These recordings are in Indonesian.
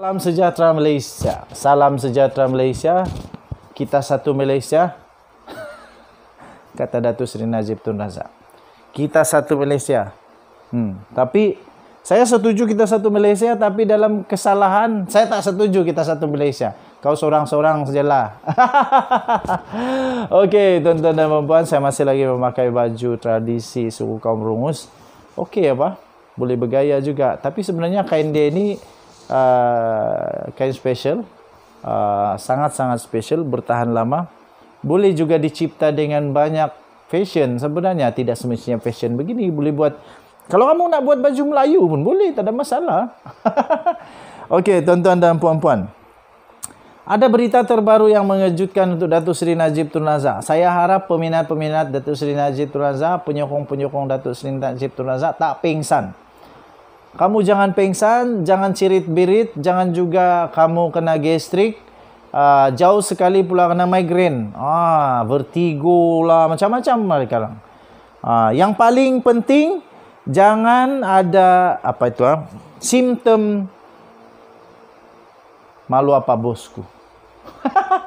Salam sejahtera Malaysia. Salam sejahtera Malaysia. Kita satu Malaysia. Kata Datuk Seri Najib Tun Razak. Kita satu Malaysia. Hmm. Tapi saya setuju kita satu Malaysia tapi dalam kesalahan saya tak setuju kita satu Malaysia. Kau seorang-seorang sajalah. Okey, tuan-tuan dan puan saya masih lagi memakai baju tradisi suku kaum Rungus. Okey apa? Boleh bergaya juga. Tapi sebenarnya kain dia ni uh, kain special uh, sangat-sangat uh, special bertahan lama boleh juga dicipta dengan banyak fashion sebenarnya tidak semestinya fashion begini boleh buat kalau kamu nak buat baju Melayu pun boleh tak ada masalah Okey tuan-tuan dan puan-puan ada berita terbaru yang mengejutkan untuk Datuk Seri Najib Tun Razak. Saya harap peminat-peminat Datuk Seri Najib Tun Razak, penyokong-penyokong Datuk Seri Najib Tun Razak tak pingsan. Kamu jangan pingsan, jangan cirit-birit, jangan juga kamu kena gastrik. Uh, jauh sekali pula kena migrain. Ah, vertigo lah, macam-macam mereka -macam. Ah, yang paling penting jangan ada apa itu ah, simptom malu apa bosku.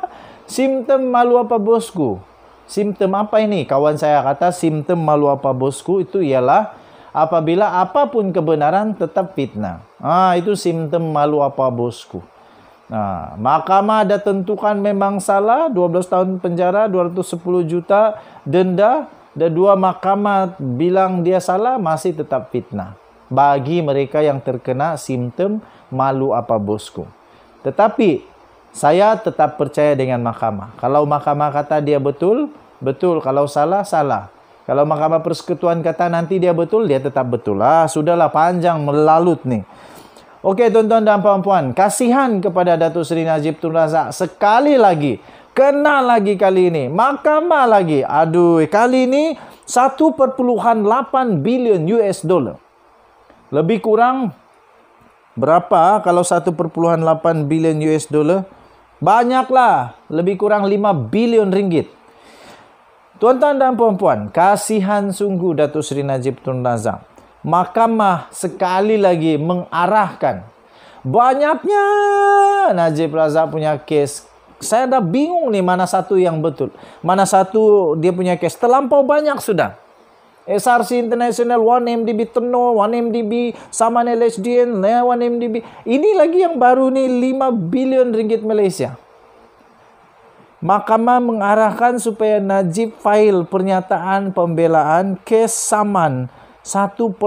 simptom malu apa bosku? Simptom apa ini? Kawan saya kata simptom malu apa bosku itu ialah apabila apapun kebenaran tetap fitnah. Ah, itu simptom malu apa bosku. Nah, mahkamah ada tentukan memang salah 12 tahun penjara 210 juta denda dan dua mahkamah bilang dia salah masih tetap fitnah bagi mereka yang terkena simptom malu apa bosku. Tetapi saya tetap percaya dengan mahkamah. Kalau mahkamah kata dia betul, betul. Kalau salah, salah. Kalau Mahkamah Persekutuan kata nanti dia betul, dia tetap betul. lah sudahlah panjang melalut nih. Oke, tuan-tuan dan puan-puan, kasihan kepada Datuk Seri Najib Tun Razak sekali lagi. Kena lagi kali ini, mahkamah lagi. Aduh, kali ini 1.8 bilion US dollar. Lebih kurang berapa kalau 1.8 bilion US dollar? Banyaklah, lebih kurang 5 bilion ringgit. Tuan-tuan dan puan-puan, kasihan sungguh Datuk Seri Najib Tun Razak. Mahkamah sekali lagi mengarahkan banyaknya Najib Razak punya kes. Saya dah bingung nih mana satu yang betul. Mana satu dia punya kes. Terlampau banyak sudah. SRC International, One MDB Teno, One MDB Saman LHDN, One MDB. Ini lagi yang baru nih 5 bilion ringgit Malaysia. Mahkamah mengarahkan supaya Najib file pernyataan pembelaan ke Saman 1,8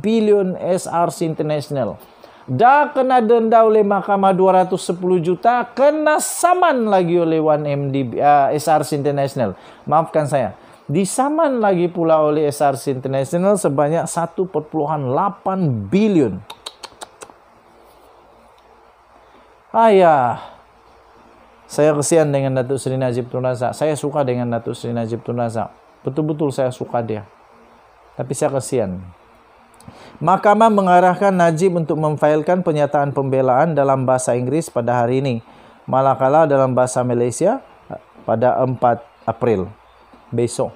bilion SRC International. Dah kena denda oleh mahkamah 210 juta, kena saman lagi oleh 1MDB, uh, eh, SRC International. Maafkan saya. Disaman lagi pula oleh SRC International sebanyak 1,8 bilion. Ayah, saya kesian dengan Datuk Seri Najib Tun Razak. Saya suka dengan Datuk Seri Najib Tun Razak. Betul-betul saya suka dia. Tapi saya kesian. Mahkamah mengarahkan Najib untuk memfailkan pernyataan pembelaan dalam bahasa Inggris pada hari ini. Malakala dalam bahasa Malaysia pada 4 April besok.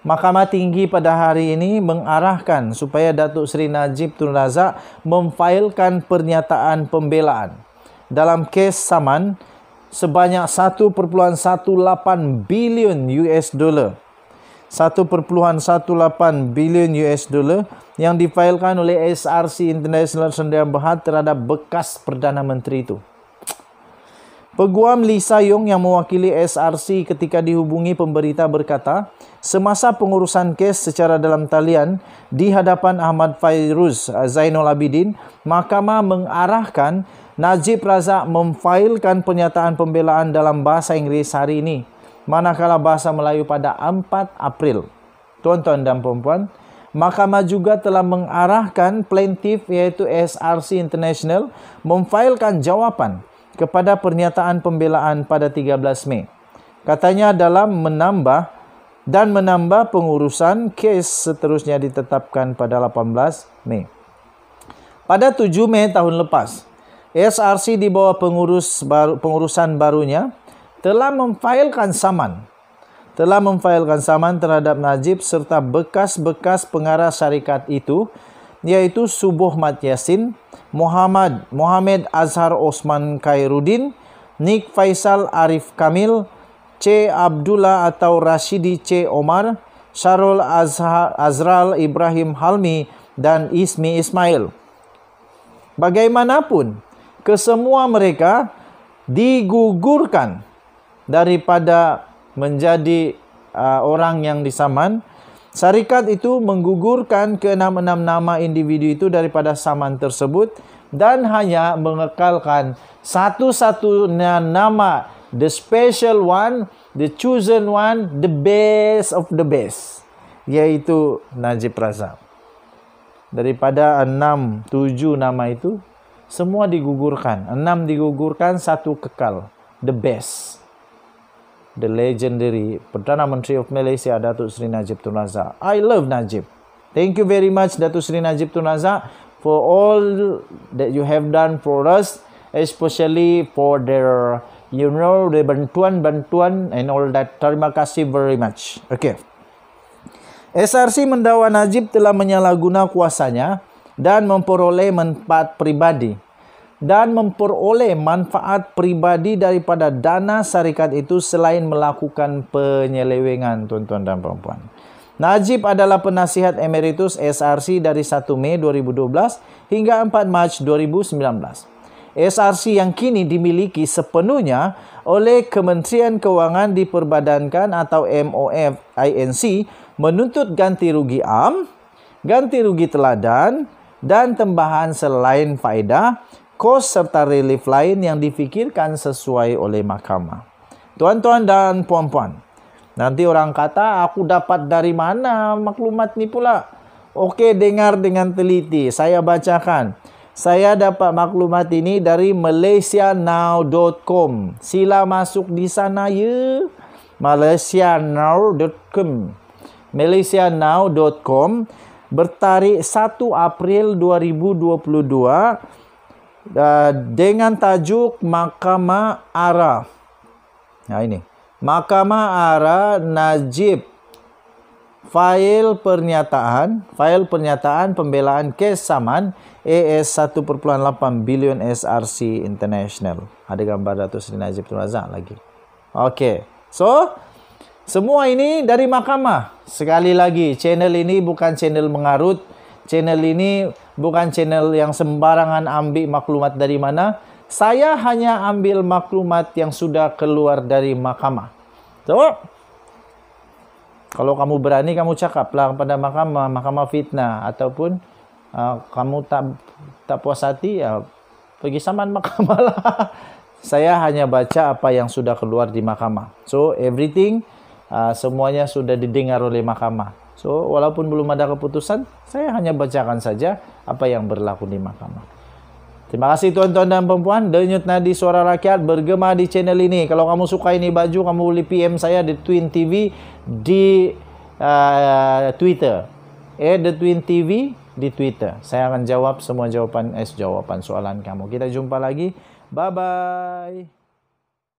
Mahkamah Tinggi pada hari ini mengarahkan supaya Datuk Seri Najib Tun Razak memfailkan pernyataan pembelaan dalam kes saman sebanyak 1.18 bilion US dollar. 1.18 bilion US dollar yang difailkan oleh SRC International Sendirian Berhad terhadap bekas Perdana Menteri itu. Peguam Lisa Yong yang mewakili SRC ketika dihubungi pemberita berkata, semasa pengurusan kes secara dalam talian di hadapan Ahmad Fairuz Zainul Abidin, mahkamah mengarahkan Najib Razak memfailkan pernyataan pembelaan dalam bahasa Inggeris hari ini, manakala bahasa Melayu pada 4 April. Tuan-tuan dan puan-puan, Mahkamah juga telah mengarahkan plaintif iaitu SRC International memfailkan jawapan kepada pernyataan pembelaan pada 13 Mei. Katanya dalam menambah dan menambah pengurusan case seterusnya ditetapkan pada 18 Mei. Pada 7 Mei tahun lepas, SRC di bawah pengurus baru, pengurusan barunya telah memfailkan saman telah memfailkan saman terhadap Najib serta bekas-bekas pengarah syarikat itu yaitu Subuh Mat Yasin, Muhammad Muhammad Azhar Osman Khairuddin, Nik Faisal Arif Kamil, C. Abdullah atau Rashidi C. Omar, Syarul Azral Ibrahim Halmi dan Ismi Ismail. Bagaimanapun, kesemua mereka digugurkan daripada menjadi uh, orang yang disaman. Syarikat itu menggugurkan keenam-enam nama individu itu daripada saman tersebut dan hanya mengekalkan satu-satunya nama individu the special one, the chosen one, the best of the best, yaitu Najib Razak. Daripada enam, tujuh nama itu, semua digugurkan. Enam digugurkan, satu kekal. The best. The legendary Perdana Menteri of Malaysia, Datuk Seri Najib Tun Razak. I love Najib. Thank you very much Datuk Seri Najib Tun Razak for all that you have done for us, especially for their you know the bantuan bantuan and all that terima kasih very much oke okay. SRC mendakwa Najib telah menyalahguna kuasanya dan memperoleh manfaat pribadi dan memperoleh manfaat pribadi daripada dana syarikat itu selain melakukan penyelewengan tuan-tuan dan perempuan. Najib adalah penasihat emeritus SRC dari 1 Mei 2012 hingga 4 Mac 2019. SRC yang kini dimiliki sepenuhnya oleh Kementerian Kewangan Diperbadankan atau MOF INC menuntut ganti rugi am, ganti rugi teladan, dan tambahan selain faedah, kos serta relief lain yang difikirkan sesuai oleh mahkamah. Tuan-tuan dan puan-puan, nanti orang kata aku dapat dari mana maklumat ni pula. Oke dengar dengan teliti. Saya bacakan. Saya dapat maklumat ini dari malaysianow.com. Sila masuk di sana ya. malaysianow.com. malaysianow.com bertarik 1 April 2022 uh, eh, dengan tajuk Mahkamah Ara. Nah ini. Mahkamah Ara Najib file pernyataan, file pernyataan pembelaan saman ES 1.8 billion SRC International. Ada gambar Datuk Seri Najib Razak lagi. oke So, semua ini dari mahkamah. Sekali lagi, channel ini bukan channel mengarut. Channel ini bukan channel yang sembarangan ambil maklumat dari mana. Saya hanya ambil maklumat yang sudah keluar dari mahkamah. So, kalau kamu berani, kamu cakaplah kepada mahkamah, mahkamah fitnah, ataupun uh, kamu tak tak puas hati, ya pergi saman mahkamah lah. Saya hanya baca apa yang sudah keluar di mahkamah. So everything uh, semuanya sudah didengar oleh mahkamah. So walaupun belum ada keputusan, saya hanya bacakan saja apa yang berlaku di mahkamah. Terima kasih tuan-tuan dan perempuan Denyut Nadi Suara Rakyat bergema di channel ini Kalau kamu suka ini baju Kamu boleh PM saya di Twin TV Di uh, Twitter Eh The Twin TV Di Twitter Saya akan jawab semua jawapan Eh jawapan soalan kamu Kita jumpa lagi Bye-bye